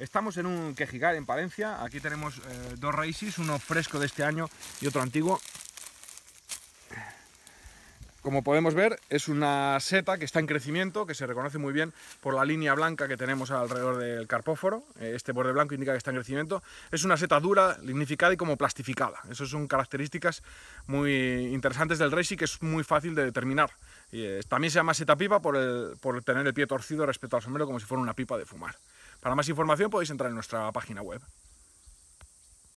Estamos en un quejigar en Palencia, aquí tenemos eh, dos raíces, uno fresco de este año y otro antiguo. Como podemos ver, es una seta que está en crecimiento, que se reconoce muy bien por la línea blanca que tenemos alrededor del carpóforo. Eh, este borde blanco indica que está en crecimiento. Es una seta dura, lignificada y como plastificada. Esas son características muy interesantes del Reishi que es muy fácil de determinar. Eh, también se llama seta pipa por, el, por tener el pie torcido respecto al sombrero como si fuera una pipa de fumar. Para más información podéis entrar en nuestra página web.